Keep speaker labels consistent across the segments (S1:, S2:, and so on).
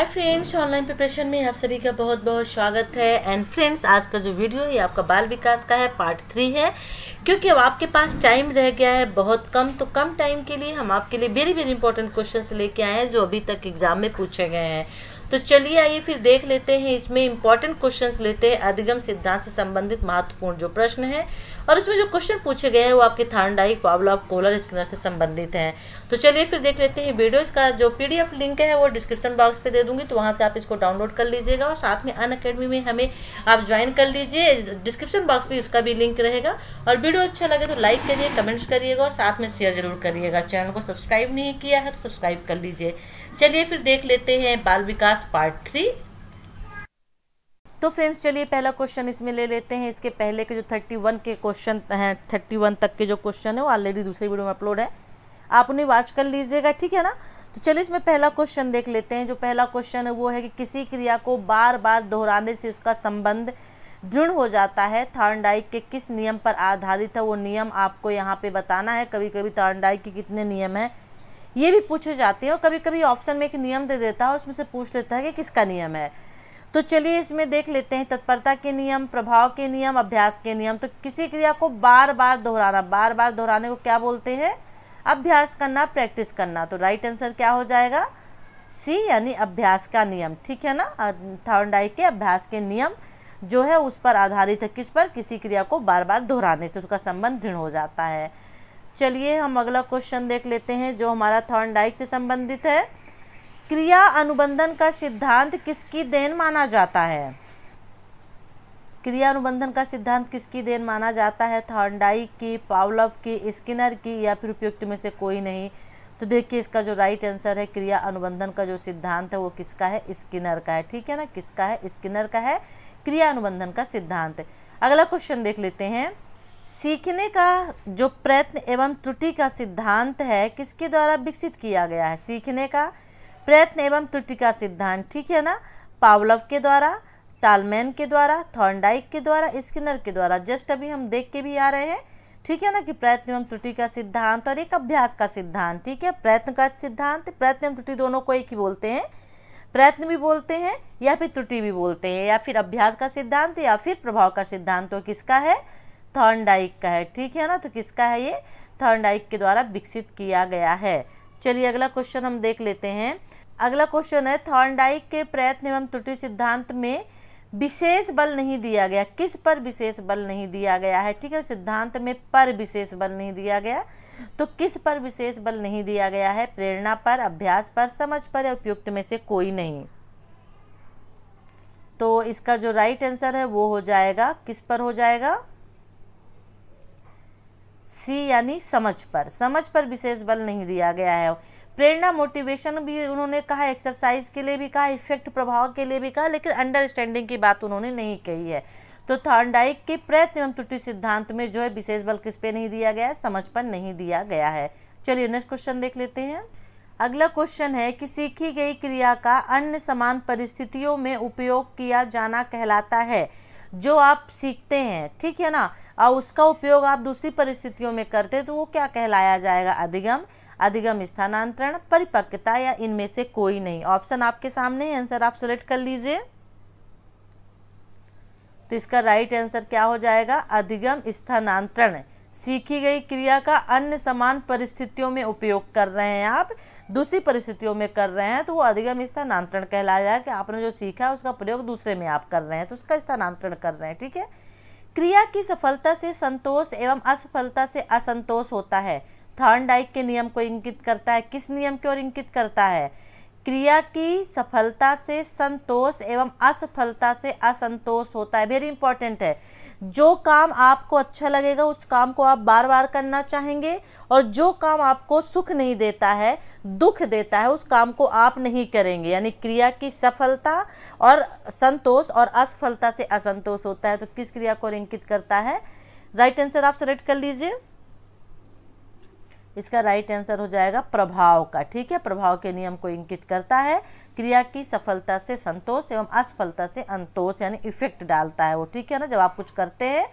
S1: hi friends online preparation में आप सभी का बहुत बहुत स्वागत है एंड फ्रेंड्स आज का जो वीडियो है आपका बाल विकास का है पार्ट थ्री है क्योंकि अब आपके पास टाइम रह गया है बहुत कम तो कम टाइम के लिए हम आपके लिए वेरी वेरी इंपॉर्टेंट क्वेश्चन लेके आए हैं जो अभी तक एग्जाम में पूछे गए हैं तो चलिए आइए फिर देख लेते हैं इसमें इंपॉर्टेंट क्वेश्चंस लेते हैं अधिगम सिद्धांत से संबंधित महत्वपूर्ण जो प्रश्न है और इसमें जो क्वेश्चन पूछे गए हैं वो आपके थार्डाई पावला कोलर स्किनर से संबंधित हैं तो चलिए फिर देख लेते हैं वीडियो इसका जो पी लिंक है वो डिस्क्रिप्शन बॉक्स पर दे दूंगी तो वहाँ से आप इसको डाउनलोड कर लीजिएगा और साथ में अन अकेडमी में हमें आप ज्वाइन कर लीजिए डिस्क्रिप्शन बॉक्स में उसका भी लिंक रहेगा और वीडियो अच्छा लगे तो लाइक करिए कमेंट्स करिएगा और साथ में शेयर जरूर करिएगा चैनल को सब्सक्राइब नहीं किया है तो सब्सक्राइब कर लीजिए चलिए फिर देख लेते हैं बाल विकास पार्ट थ्री तो फ्रेंड्स चलिए पहला क्वेश्चन इसमें ले लेते हैं इसके पहले के जो थर्टी वन के क्वेश्चन हैं 31 तक के जो क्वेश्चन है वो ऑलरेडी दूसरी वीडियो में अपलोड है आप उन्हें वॉच कर लीजिएगा ठीक है ना तो चलिए इसमें पहला क्वेश्चन देख लेते हैं जो पहला क्वेश्चन है वो है कि किसी क्रिया को बार बार दोहराने से उसका संबंध दृढ़ हो जाता है थार्नडाइक के किस नियम पर आधारित है वो नियम आपको यहाँ पे बताना है कभी कभी थार्नडाइक के कितने नियम हैं ये भी पूछे जाते हैं और कभी कभी ऑप्शन में एक नियम दे देता है और उसमें से पूछ लेता है कि किसका नियम है तो चलिए इसमें देख लेते हैं तत्परता के नियम प्रभाव के नियम अभ्यास के नियम तो किसी क्रिया को बार बार दोहराना बार बार दोहराने को क्या बोलते हैं अभ्यास करना प्रैक्टिस करना तो राइट आंसर क्या हो जाएगा सी यानी अभ्यास का नियम ठीक है ना थाउंडाई के अभ्यास के नियम जो है उस पर आधारित है किस पर किसी क्रिया को बार बार दोहराने से उसका संबंध दृढ़ हो जाता है चलिए हम अगला क्वेश्चन देख लेते हैं जो हमारा थॉर्नडाइक से संबंधित है क्रिया अनुबंधन का सिद्धांत किसकी देन माना जाता है क्रिया अनुबंधन का सिद्धांत किसकी देन माना जाता है थॉर्नडाइक की पावलव की स्किनर की या फिर उपयुक्त में से कोई नहीं तो देखिए इसका जो राइट आंसर है क्रिया अनुबंधन का जो सिद्धांत है वो किसका है स्किनर का है ठीक है ना किसका है स्किनर का है क्रिया अनुबंधन का सिद्धांत अगला क्वेश्चन देख लेते हैं सीखने का जो प्रयत्न एवं त्रुटि का सिद्धांत है किसके द्वारा विकसित किया गया है सीखने का प्रयत्न एवं त्रुटि का सिद्धांत ठीक है ना पावलव के द्वारा टालमैन के द्वारा थॉर्नडाइक के द्वारा स्किनर के द्वारा जस्ट अभी हम देख के भी आ रहे हैं ठीक है ना कि प्रयत्न एवं त्रुटि का सिद्धांत और एक अभ्यास का सिद्धांत ठीक है प्रयत्न का सिद्धांत प्रयत्न एवं त्रुटि दोनों को एक ही बोलते हैं प्रयत्न भी बोलते हैं या फिर त्रुटि भी बोलते हैं या फिर अभ्यास का सिद्धांत या फिर प्रभाव का सिद्धांत तो किसका है डाइक का है ठीक है ना तो किसका है ये थर्नडाइक के द्वारा विकसित किया गया है चलिए अगला क्वेश्चन हम देख लेते हैं अगला क्वेश्चन है थॉर्नडाइक के प्रयत्न एवं त्रुटि सिद्धांत में विशेष बल नहीं दिया गया किस पर विशेष बल नहीं दिया गया है ठीक है सिद्धांत में पर विशेष बल नहीं दिया गया तो किस पर विशेष बल नहीं दिया गया है प्रेरणा पर अभ्यास पर समझ पर या उपयुक्त में से कोई नहीं तो इसका जो राइट आंसर है वो हो जाएगा किस पर हो जाएगा सी यानी समझ पर समझ पर विशेष बल नहीं दिया गया है प्रेरणा मोटिवेशन भी उन्होंने कहा एक्सरसाइज के लिए भी कहा इफेक्ट प्रभाव के लिए भी कहा लेकिन अंडरस्टैंडिंग की बात उन्होंने नहीं कही है तो थर्नडाइक के प्रयत्न एवं त्रुटि सिद्धांत में जो है विशेष बल किस पे नहीं दिया गया है समझ पर नहीं दिया गया है चलिए नेक्स्ट क्वेश्चन देख लेते हैं अगला क्वेश्चन है कि सीखी गई क्रिया का अन्य समान परिस्थितियों में उपयोग किया जाना कहलाता है जो आप सीखते हैं ठीक है ना और उसका उपयोग आप दूसरी परिस्थितियों में करते तो वो क्या कहलाया जाएगा अधिगम अधिगम स्थानांतरण परिपक्वता या इनमें से कोई नहीं ऑप्शन आपके सामने है आंसर आप सेलेक्ट कर लीजिए तो इसका राइट आंसर क्या हो जाएगा अधिगम स्थानांतरण सीखी गई क्रिया का अन्य समान परिस्थितियों में उपयोग कर रहे हैं आप दूसरी परिस्थितियों में कर रहे हैं तो वो अधिगम स्थानांतरण कहलाया जाएगा कि आपने जो सीखा है उसका प्रयोग दूसरे में आप कर रहे हैं तो उसका स्थानांतरण कर रहे हैं ठीक है क्रिया की सफलता से संतोष एवं असफलता से असंतोष होता है थर्नडाइक के नियम को इंगित करता है किस नियम की ओर इंगित करता है क्रिया की सफलता से संतोष एवं असफलता से असंतोष होता है वेरी इंपॉर्टेंट है जो काम आपको अच्छा लगेगा उस काम को आप बार बार करना चाहेंगे और जो काम आपको सुख नहीं देता है दुख देता है उस काम को आप नहीं करेंगे यानी क्रिया की सफलता और संतोष और असफलता से असंतोष होता है तो किस क्रिया को इंकित करता है राइट आंसर आप सेलेक्ट कर लीजिए इसका राइट आंसर हो जाएगा प्रभाव का ठीक है प्रभाव के नियम को इंकित करता है क्रिया की सफलता से संतोष एवं असफलता से अंतोष यानी इफेक्ट डालता है वो ठीक है ना जब आप कुछ करते हैं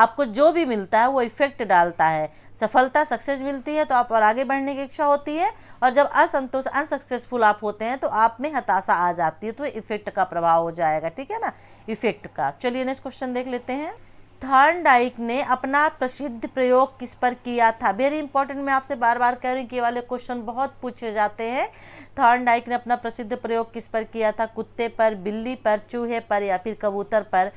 S1: आपको जो भी मिलता है वो इफेक्ट डालता है सफलता सक्सेस मिलती है तो आप और आगे बढ़ने की इच्छा होती है और जब असंतोष अनसक्सेसफुल आप होते हैं तो आप में हताशा आ जाती है तो इफेक्ट का प्रभाव हो जाएगा ठीक है ना इफेक्ट का चलिए नेक्स्ट क्वेश्चन देख लेते हैं थर्न डाइक ने अपना प्रसिद्ध प्रयोग किस पर किया था वेरी इंपॉर्टेंट मैं आपसे बार बार कह रही हूँ कि वाले क्वेश्चन बहुत पूछे जाते हैं डाइक ने अपना प्रसिद्ध प्रयोग किस पर किया था कुत्ते पर बिल्ली पर चूहे पर या फिर कबूतर पर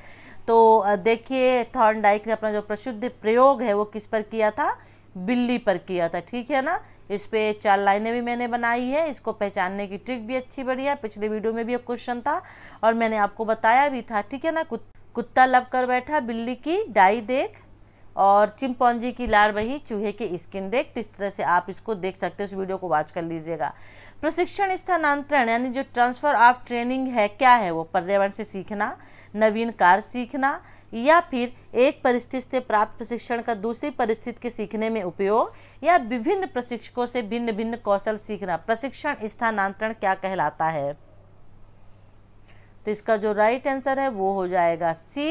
S1: तो देखिए डाइक ने अपना जो प्रसिद्ध प्रयोग है वो किस पर किया था बिल्ली पर किया था ठीक है ना इस पर चार लाइनें भी मैंने बनाई है इसको पहचानने की ट्रिक भी अच्छी बढ़िया पिछले वीडियो में भी एक क्वेश्चन था और मैंने आपको बताया भी था ठीक है ना कुछ कुत्ता लब कर बैठा बिल्ली की डाई देख और चिमपौजी की लार वही चूहे की स्किन देख तो इस तरह से आप इसको देख सकते हो उस वीडियो को वॉच कर लीजिएगा प्रशिक्षण स्थानांतरण यानी जो ट्रांसफ़र ऑफ ट्रेनिंग है क्या है वो पर्यावरण से सीखना नवीन कार्य सीखना या फिर एक परिस्थिति से प्राप्त प्रशिक्षण का दूसरी परिस्थिति के सीखने में उपयोग या विभिन्न प्रशिक्षकों से भिन्न भिन्न कौशल सीखना प्रशिक्षण स्थानांतरण क्या कहलाता है तो इसका जो राइट आंसर है वो हो जाएगा सी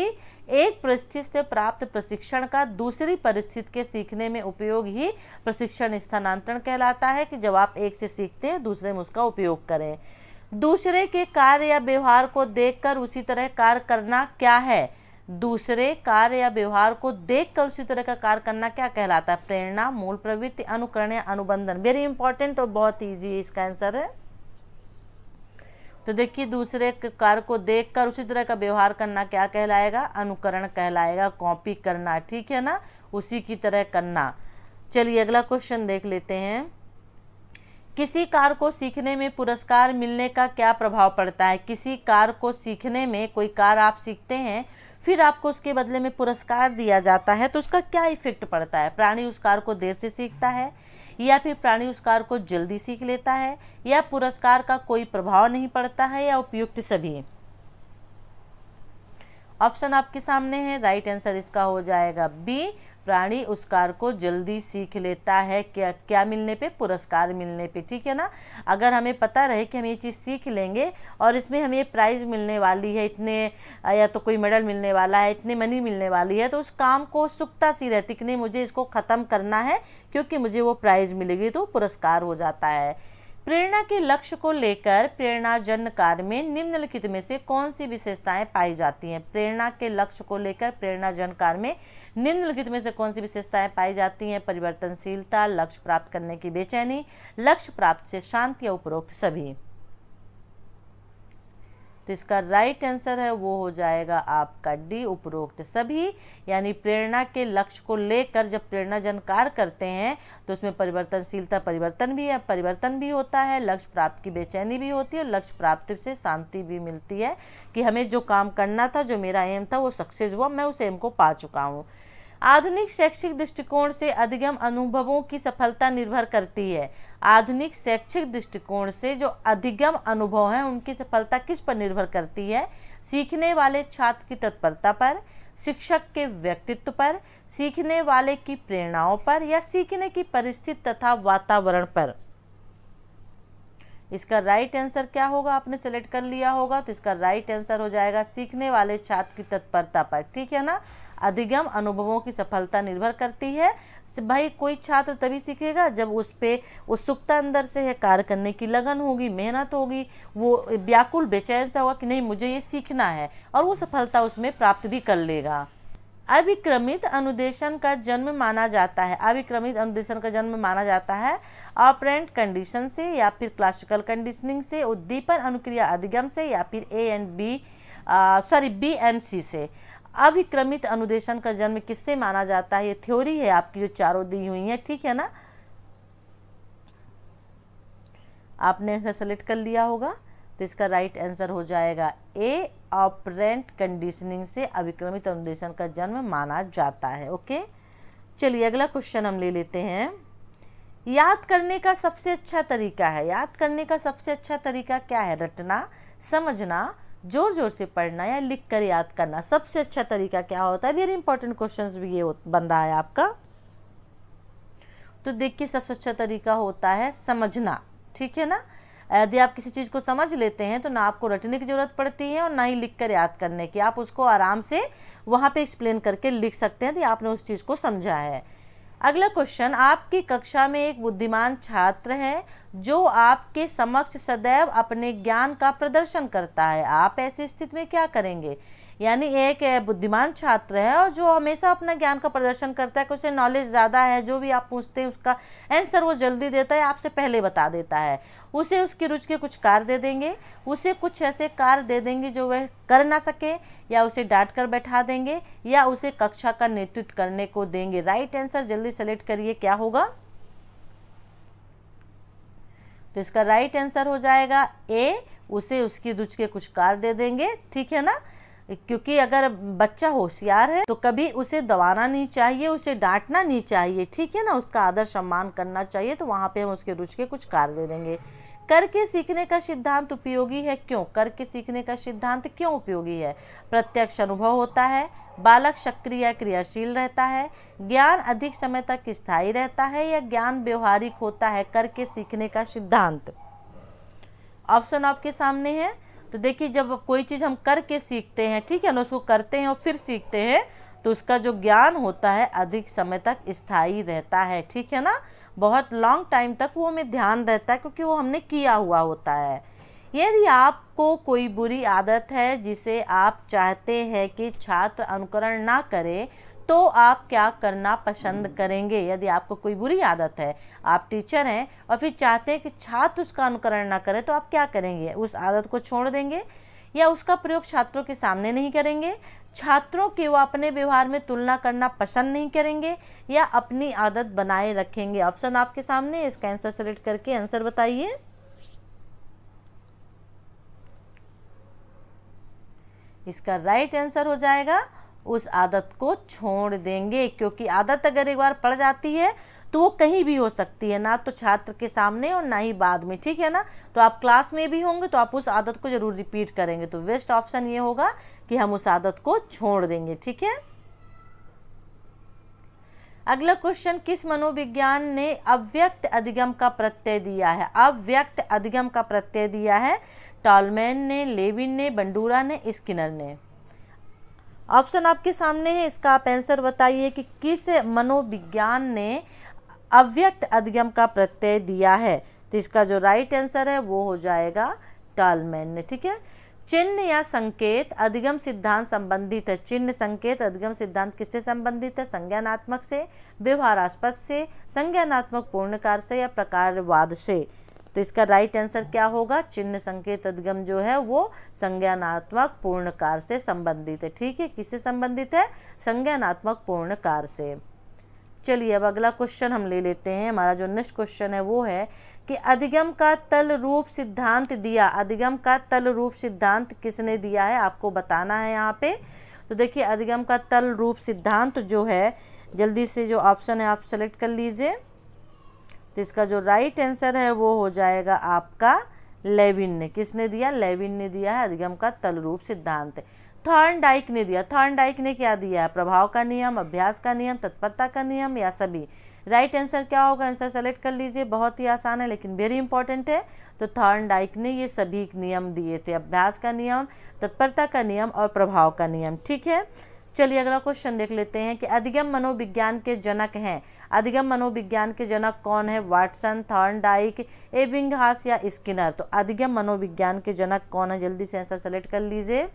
S1: एक परिस्थिति से प्राप्त प्रशिक्षण का दूसरी परिस्थिति के सीखने में उपयोग ही प्रशिक्षण स्थानांतरण कहलाता है कि जब आप एक से सीखते हैं दूसरे में उसका उपयोग करें दूसरे के कार्य या व्यवहार को देखकर उसी तरह कार्य करना क्या है दूसरे कार्य या व्यवहार को देखकर उसी तरह का कार्य करना क्या कहलाता है प्रेरणा मूल प्रवृत्ति अनुकरण या अनुबंधन वेरी इंपॉर्टेंट और बहुत ईजी इसका आंसर है तो देखिए दूसरे कार्य को देखकर उसी तरह का व्यवहार करना क्या कहलाएगा अनुकरण कहलाएगा कॉपी करना ठीक है ना उसी की तरह करना चलिए अगला क्वेश्चन देख लेते हैं किसी कार को सीखने में पुरस्कार मिलने का क्या प्रभाव पड़ता है किसी कार को सीखने में कोई कार आप सीखते हैं फिर आपको उसके बदले में पुरस्कार दिया जाता है तो उसका क्या इफेक्ट पड़ता है प्राणी उस कार को देर से सीखता है या फिर प्राणी उस कार्य को जल्दी सीख लेता है या पुरस्कार का कोई प्रभाव नहीं पड़ता है या उपयुक्त सभी ऑप्शन आपके सामने है राइट आंसर इसका हो जाएगा बी प्राणी उस कार्य को जल्दी सीख लेता है क्या क्या मिलने पे पुरस्कार मिलने पे ठीक है ना अगर हमें पता रहे कि हम ये चीज़ सीख लेंगे और इसमें हमें प्राइज़ मिलने वाली है इतने या तो कोई मेडल मिलने वाला है इतने मनी मिलने वाली है तो उस काम को सुखता सी रहती कि नहीं मुझे इसको ख़त्म करना है क्योंकि मुझे वो प्राइज़ मिलेगी तो पुरस्कार हो जाता है प्रेरणा के लक्ष्य को लेकर प्रेरणा जन कार्य में निम्नलिखित में से कौन सी विशेषताएं पाई जाती हैं प्रेरणा के लक्ष्य को लेकर प्रेरणा जन कार्य में निम्नलिखित में से कौन सी विशेषताएं पाई जाती हैं परिवर्तनशीलता लक्ष्य प्राप्त करने की बेचैनी लक्ष्य प्राप्त से शांति या उपरोक्त सभी तो इसका राइट आंसर है वो हो जाएगा आपका डी उपरोक्त सभी यानी प्रेरणा के लक्ष्य को लेकर जब प्रेरणा जन कार्य करते हैं तो उसमें परिवर्तनशीलता परिवर्तन भी है परिवर्तन भी होता है लक्ष्य प्राप्त की बेचैनी भी होती है और लक्ष्य प्राप्ति से शांति भी मिलती है कि हमें जो काम करना था जो मेरा एम था वो सक्सेस हुआ मैं उस एम को पा चुका हूँ आधुनिक शैक्षिक दृष्टिकोण से अधिगम अनुभवों की सफलता निर्भर करती है आधुनिक शैक्षिक दृष्टिकोण से जो अधिगम अनुभव हैं उनकी सफलता किस पर निर्भर करती है सीखने वाले छात्र की तत्परता पर शिक्षक के व्यक्तित्व पर सीखने वाले की प्रेरणाओं पर या सीखने की परिस्थिति तथा वातावरण पर इसका राइट आंसर क्या होगा आपने सेलेक्ट कर लिया होगा तो इसका राइट आंसर हो जाएगा सीखने वाले छात्र की तत्परता पर ठीक है ना अधिगम अनुभवों की सफलता निर्भर करती है भाई कोई छात्र तभी सीखेगा जब उस पर उत्सुकता अंदर से है कार्य करने की लगन होगी मेहनत होगी वो व्याकुल बेचैन सा होगा कि नहीं मुझे ये सीखना है और वो सफलता उसमें प्राप्त भी कर लेगा अविक्रमित अनुदेशन का जन्म माना जाता है अविक्रमित अनुदेशन का जन्म माना जाता है ऑपरेंट कंडीशन से या फिर क्लासिकल कंडीशनिंग से उद्दीपन अनुक्रिया अधिगम से या फिर A and B sorry B and C से अविक्रमित अनुदेशन का जन्म किससे माना जाता है ये थ्योरी है आपकी जो चारों दी हुई है ठीक है ना आपने आंसर सेलेक्ट कर लिया होगा तो इसका राइट आंसर हो जाएगा ए ऑपरेंट कंडीशनिंग से अविक्रमित अनुदेशन का जन्म माना जाता है ओके चलिए अगला क्वेश्चन हम ले लेते हैं याद करने का सबसे अच्छा तरीका है याद करने का सबसे अच्छा तरीका क्या है रटना समझना जोर जोर से पढ़ना या लिख कर याद करना सबसे अच्छा तरीका क्या होता है वेरी इंपॉर्टेंट क्वेश्चन भी ये बन रहा है आपका तो देखिए सबसे अच्छा तरीका होता है समझना ठीक है ना यदि आप किसी चीज़ को समझ लेते हैं तो ना आपको रटने की ज़रूरत पड़ती है और ना ही लिख कर याद करने की आप उसको आराम से वहाँ पे एक्सप्लेन करके लिख सकते हैं यदि आपने उस चीज़ को समझा है अगला क्वेश्चन आपकी कक्षा में एक बुद्धिमान छात्र है जो आपके समक्ष सदैव अपने ज्ञान का प्रदर्शन करता है आप ऐसी स्थिति में क्या करेंगे यानी एक बुद्धिमान छात्र है और जो हमेशा अपना ज्ञान का प्रदर्शन करता है उसे नॉलेज ज़्यादा है जो भी आप पूछते हैं उसका आंसर वो जल्दी देता है आपसे पहले बता देता है उसे उसकी रुचि के कुछ कार्य दे देंगे उसे कुछ ऐसे कार्य दे देंगे जो वह कर ना सके या उसे डांट कर बैठा देंगे या उसे कक्षा का नेतृत्व करने को देंगे राइट आंसर जल्दी सेलेक्ट करिए क्या होगा तो इसका राइट आंसर हो जाएगा ए उसे उसकी रुचि के कुछ कार्य दे देंगे ठीक है ना क्योंकि अगर बच्चा होशियार है तो कभी उसे दबाना नहीं चाहिए उसे डांटना नहीं चाहिए ठीक है ना उसका आदर सम्मान करना चाहिए तो वहाँ पे हम उसके रुच के कुछ कार्य देंगे करके सीखने का सिद्धांत उपयोगी है क्यों करके सीखने का सिद्धांत क्यों उपयोगी है प्रत्यक्ष अनुभव होता है बालक सक्रिय क्रियाशील रहता है ज्ञान अधिक समय तक स्थायी रहता है या ज्ञान व्यवहारिक होता है करके सीखने का सिद्धांत ऑप्शन आपके सामने है तो देखिए जब कोई चीज़ हम करके सीखते हैं ठीक है ना उसको करते हैं और फिर सीखते हैं तो उसका जो ज्ञान होता है अधिक समय तक स्थायी रहता है ठीक है ना बहुत लॉन्ग टाइम तक वो हमें ध्यान रहता है क्योंकि वो हमने किया हुआ होता है यदि आपको कोई बुरी आदत है जिसे आप चाहते हैं कि छात्र अनुकरण ना करे तो आप क्या करना पसंद करेंगे यदि आपको कोई बुरी आदत है आप टीचर हैं और फिर चाहते हैं कि छात्र उसका अनुकरण ना करे तो आप क्या करेंगे उस आदत को छोड़ देंगे या उसका प्रयोग छात्रों के सामने नहीं करेंगे छात्रों के वो अपने व्यवहार में तुलना करना पसंद नहीं करेंगे या अपनी आदत बनाए रखेंगे ऑप्शन आपके सामने इसका आंसर सेलेक्ट करके आंसर बताइए इसका राइट आंसर हो जाएगा उस आदत को छोड़ देंगे क्योंकि आदत अगर एक बार पड़ जाती है तो वो कहीं भी हो सकती है ना तो छात्र के सामने और ना ही बाद में ठीक है ना तो आप क्लास में भी होंगे तो आप उस आदत को ज़रूर रिपीट करेंगे तो बेस्ट ऑप्शन ये होगा कि हम उस आदत को छोड़ देंगे ठीक है अगला क्वेश्चन किस मनोविज्ञान ने अव्यक्त अधिगम का प्रत्यय दिया है अव्यक्त अधिगम का प्रत्यय दिया है टॉलमैन ने लेविन ने बंडूरा ने स्किनर ने ऑप्शन आपके सामने है इसका आप आंसर बताइए कि किस मनोविज्ञान ने अव्यक्त अधिगम का प्रत्यय दिया है तो इसका जो राइट आंसर है वो हो जाएगा टालमैन ने ठीक है चिन्ह या संकेत अधिगम सिद्धांत संबंधित है चिन्ह संकेत अधिगम सिद्धांत किससे संबंधित है संज्ञानात्मक से व्यवहारास्पद से संज्ञानात्मक पूर्णकार से या प्रकारवाद से तो इसका राइट आंसर क्या होगा चिन्ह संकेत अधिगम जो है वो संज्ञानात्मक पूर्णकार से संबंधित है ठीक है किससे संबंधित है संज्ञानात्मक पूर्णकार से चलिए अब अगला क्वेश्चन हम ले लेते हैं हमारा जो नेक्स्ट क्वेश्चन है वो है कि अधिगम का तल रूप सिद्धांत दिया अधिगम का तल रूप सिद्धांत किसने दिया है आपको बताना है यहाँ पे तो देखिए अधिगम का तल रूप सिद्धांत जो है जल्दी से जो ऑप्शन है आप सेलेक्ट कर लीजिए तो इसका जो राइट आंसर है वो हो जाएगा आपका लेविन ने किसने दिया लेविन ने दिया है अधिगम का तलरूप सिद्धांत थर्न डाइक ने दिया थर्न डाइक ने क्या दिया है प्रभाव का नियम अभ्यास का नियम तत्परता का नियम या सभी राइट right आंसर क्या होगा आंसर सेलेक्ट कर लीजिए बहुत ही आसान है लेकिन वेरी इंपॉर्टेंट है तो थर्न डाइक ने ये सभी नियम दिए थे अभ्यास का नियम तत्परता का नियम और प्रभाव का नियम ठीक है चलिए अगला क्वेश्चन देख लेते हैं कि अधिगम मनोविज्ञान के जनक हैं अधिगम मनोविज्ञान के जनक कौन है वाटसन थॉर्नडाइक एबिंगहास या स्किनर तो अधिगम मनोविज्ञान के जनक कौन है जल्दी से आंसर सेलेक्ट कर लीजिए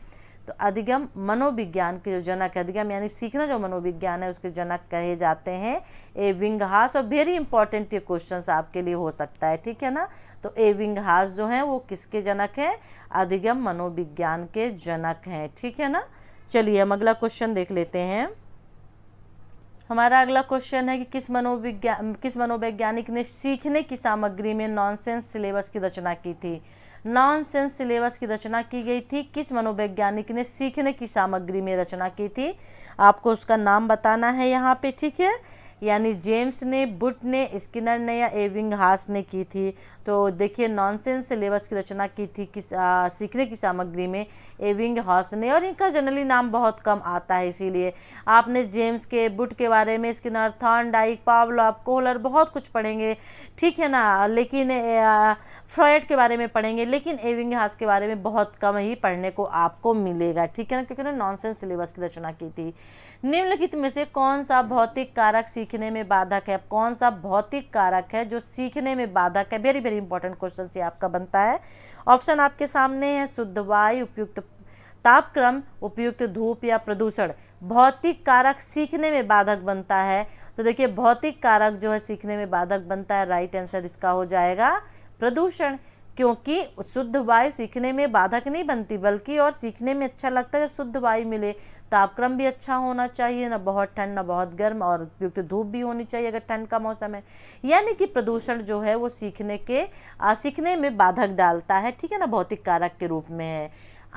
S1: तो अधिगम मनोविज्ञान के जो जनक है अधिगम यानी सीखना जो मनोविज्ञान है उसके जनक कहे जाते हैं ए हास और वेरी इंपॉर्टेंट ये क्वेश्चंस आपके लिए हो सकता है ठीक है ना तो ए हास जो है वो किसके जनक है अधिगम मनोविज्ञान के जनक हैं ठीक है ना चलिए हम अगला क्वेश्चन देख लेते हैं हमारा अगला क्वेश्चन है कि किस मनोविज्ञान किस मनोवैज्ञानिक ने सीखने की सामग्री में नॉनसेंस सिलेबस की रचना की थी नॉनसेंस सिलेबस की रचना की गई थी किस मनोवैज्ञानिक ने सीखने की सामग्री में रचना की थी आपको उसका नाम बताना है यहाँ पे ठीक है यानी जेम्स ने बुट ने स्किनर ने या एविंग हास ने की थी तो देखिए नॉनसेंस सिलेबस की रचना की थी किस सीखने की सामग्री में एविंग हॉस ने और इनका जनरली नाम बहुत कम आता है इसीलिए आपने जेम्स के बुट के बारे में Skinner Thorndike Pavlov Kohler बहुत कुछ पढ़ेंगे ठीक है ना लेकिन फ्रॉयड के बारे में पढ़ेंगे लेकिन एविंग हास के बारे में बहुत कम ही पढ़ने को आपको मिलेगा ठीक है ना क्योंकि उन्होंने नॉनसेंस सिलेबस की रचना की थी निम्नलिखित में से कौन सा भौतिक कारक सीख सीखने में बाधक है कौन सा भौतिक कारक है जो सीखने में बाधक है वेरी वेरी इंपॉर्टेंट क्वेश्चन से आपका बनता है ऑप्शन आपके सामने है शुद्ध वायु उपयुक्त तापक्रम उपयुक्त धूप या प्रदूषण भौतिक कारक सीखने में बाधक बनता है तो देखिए भौतिक कारक जो है सीखने में बाधक बनता है राइट आंसर इसका हो जाएगा प्रदूषण क्योंकि शुद्ध वायु सीखने में बाधक नहीं बनती बल्कि और सीखने में अच्छा लगता है जब शुद्ध वायु मिले तापक्रम भी अच्छा होना चाहिए ना बहुत ठंड ना बहुत गर्म और उपयुक्त धूप भी होनी चाहिए अगर ठंड का मौसम है यानी कि प्रदूषण जो है वो सीखने के आ, सीखने में बाधक डालता है ठीक है ना भौतिक कारक के रूप में है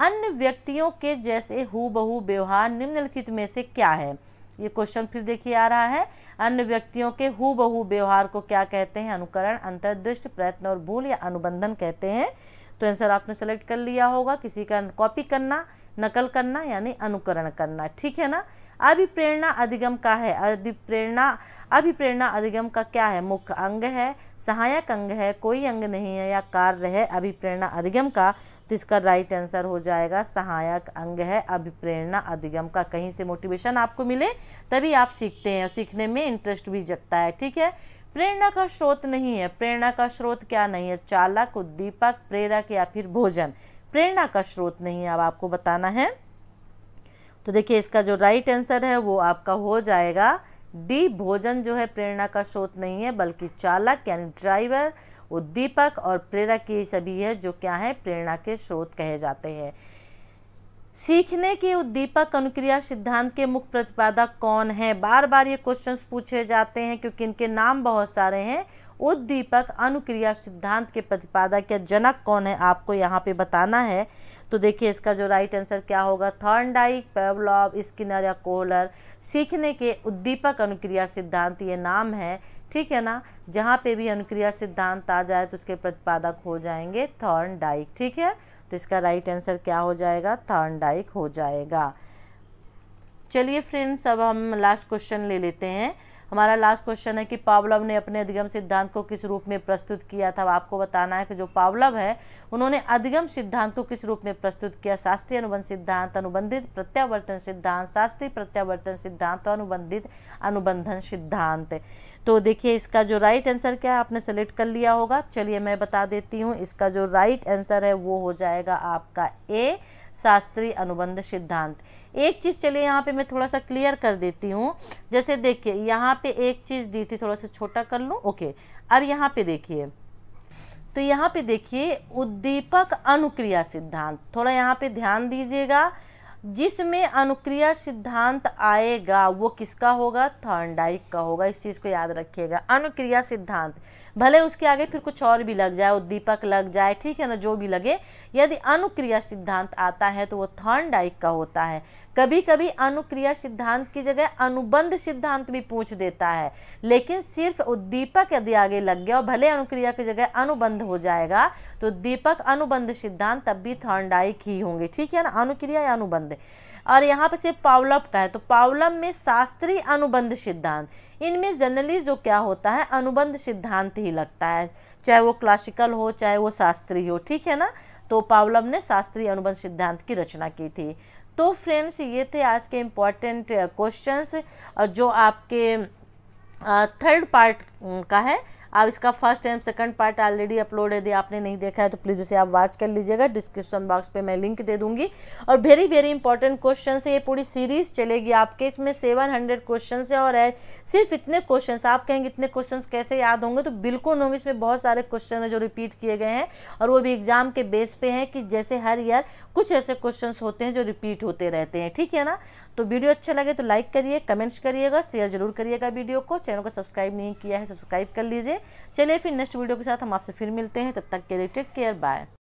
S1: अन्य व्यक्तियों के जैसे हु बहू व्यवहार निम्नलिखित में से क्या है ये क्वेश्चन फिर देखिए आ रहा है अन्य व्यक्तियों के हु बहु व्यवहार को क्या कहते हैं अनुकरण अंतर्दृष्ट प्रयत्न और भूल या अनुबंधन कहते हैं तो आंसर आपने सेलेक्ट कर लिया होगा किसी का कॉपी करना नकल करना यानी अनुकरण करना ठीक है ना अभिप्रेरणा अधिगम का है अधिप्रेरणा अभिप्रेरणा अधिगम का क्या है मुख्य अंग है सहायक अंग है कोई अंग नहीं है या कार्य है अभिप्रेरणा अधिगम का तो इसका राइट आंसर हो जाएगा सहायक अंग है अभिप्रेरणा अधिगम का कहीं से मोटिवेशन आपको मिले तभी आप सीखते हैं सीखने में इंटरेस्ट भी जगता है ठीक है प्रेरणा का स्रोत नहीं है प्रेरणा का स्रोत क्या नहीं है चालक उद्दीपक प्रेरक या फिर भोजन प्रेरणा का स्रोत नहीं है अब आपको बताना है तो देखिए इसका जो राइट आंसर है वो आपका हो जाएगा डी भोजन जो है प्रेरणा का स्रोत नहीं है बल्कि चालक यानी ड्राइवर उद्दीपक और प्रेरक ये सभी है जो क्या है प्रेरणा के स्रोत कहे जाते हैं सीखने के उद्दीपक अनुक्रिया सिद्धांत के मुख्य प्रतिपादक कौन है बार बार ये क्वेश्चंस पूछे जाते हैं क्योंकि इनके नाम बहुत सारे हैं उद्दीपक अनुक्रिया सिद्धांत के प्रतिपादक या जनक कौन है आपको यहाँ पे बताना है तो देखिए इसका जो राइट आंसर क्या होगा थॉर्नडाइक पेवलॉव स्किनर या कोहलर सीखने के उद्दीपक अनुक्रिया सिद्धांत ये नाम है ठीक है ना जहाँ पे भी अनुक्रिया सिद्धांत आ जाए तो उसके प्रतिपादक हो जाएंगे थॉर्न डाइक ठीक है तो इसका राइट आंसर क्या हो जाएगा थर्न डाइक हो जाएगा चलिए फ्रेंड्स अब हम लास्ट क्वेश्चन ले लेते हैं हमारा लास्ट क्वेश्चन है कि पावलव ने अपने अधिगम सिद्धांत को किस रूप में प्रस्तुत किया था आपको बताना है कि जो पावलव है उन्होंने अधिगम सिद्धांत को किस रूप में प्रस्तुत किया शास्त्रीय अनुबंध सिद्धांत अनुबंधित प्रत्यावर्तन सिद्धांत शास्त्रीय प्रत्यावर्तन सिद्धांत और अनुबंधित अनुबंधन सिद्धांत तो देखिए इसका जो राइट आंसर क्या है आपने सेलेक्ट कर लिया होगा चलिए मैं बता देती हूँ इसका जो राइट आंसर है वो हो जाएगा आपका ए शास्त्रीय अनुबंध सिद्धांत एक चीज़ चलिए यहाँ पे मैं थोड़ा सा क्लियर कर देती हूँ जैसे देखिए यहाँ पे एक चीज़ दी थी थोड़ा सा छोटा कर लूँ ओके अब यहाँ पे देखिए तो यहाँ पे देखिए उद्दीपक अनुक्रिया सिद्धांत थोड़ा यहाँ पे ध्यान दीजिएगा जिसमें अनुक्रिया सिद्धांत आएगा वो किसका होगा थर्नडाइक का होगा इस चीज़ को याद रखिएगा अनुक्रिया सिद्धांत भले उसके आगे फिर कुछ और भी लग जाए उद्दीपक लग जाए ठीक है ना जो भी लगे यदि अनुक्रिया सिद्धांत आता है तो वो थर्न डाइक का होता है कभी कभी अनुक्रिया सिद्धांत की जगह अनुबंध सिद्धांत भी पूछ देता है लेकिन सिर्फ उद्दीपक यदि आगे लग गया और भले अनुक्रिया की जगह अनुबंध हो जाएगा तो दीपक अनुबंध सिद्धांत तब भी डाइक ही होंगे ठीक है ना अनुक्रिया या अनुबंध और यहाँ पे सिर्फ पावलप का है तो पावलम में शास्त्रीय अनुबंध सिद्धांत इनमें जनरली जो क्या होता है अनुबंध सिद्धांत ही लगता है चाहे वो क्लासिकल हो चाहे वो शास्त्रीय हो ठीक है ना तो पावलम ने शास्त्रीय अनुबंध सिद्धांत की रचना की थी तो फ्रेंड्स ये थे आज के इम्पॉर्टेंट क्वेश्चंस जो आपके थर्ड पार्ट का है आप इसका first and second part already upload यदि आपने नहीं देखा है तो प्लीज़ उसे आप वॉच कर लीजिएगा डिस्क्रिप्शन बॉक्स पर मैं लिंक दे दूंगी और वेरी वेरी इंपॉर्टेंट क्वेश्चन है ये पूरी सीरीज चलेगी आपके इसमें सेवन हंड्रेड क्वेश्चन है और सिर्फ इतने क्वेश्चन आप कहेंगे इतने क्वेश्चन कैसे याद होंगे तो बिल्कुल होंगे इसमें बहुत सारे क्वेश्चन है जो रिपीट किए गए हैं और वो भी एग्जाम के बेस पे हैं कि जैसे हर ईयर कुछ ऐसे क्वेश्चन होते हैं जो रिपीट होते रहते हैं ठीक है ना तो वीडियो अच्छा लगे तो लाइक करिए कमेंट्स करिएगा शेयर जरूर करिएगा वीडियो को चैनल को सब्सक्राइब नहीं किया है सब्सक्राइब कर लीजिए चलिए फिर नेक्स्ट वीडियो के साथ हम आपसे फिर मिलते हैं तब तक के लिए टेक केयर बाय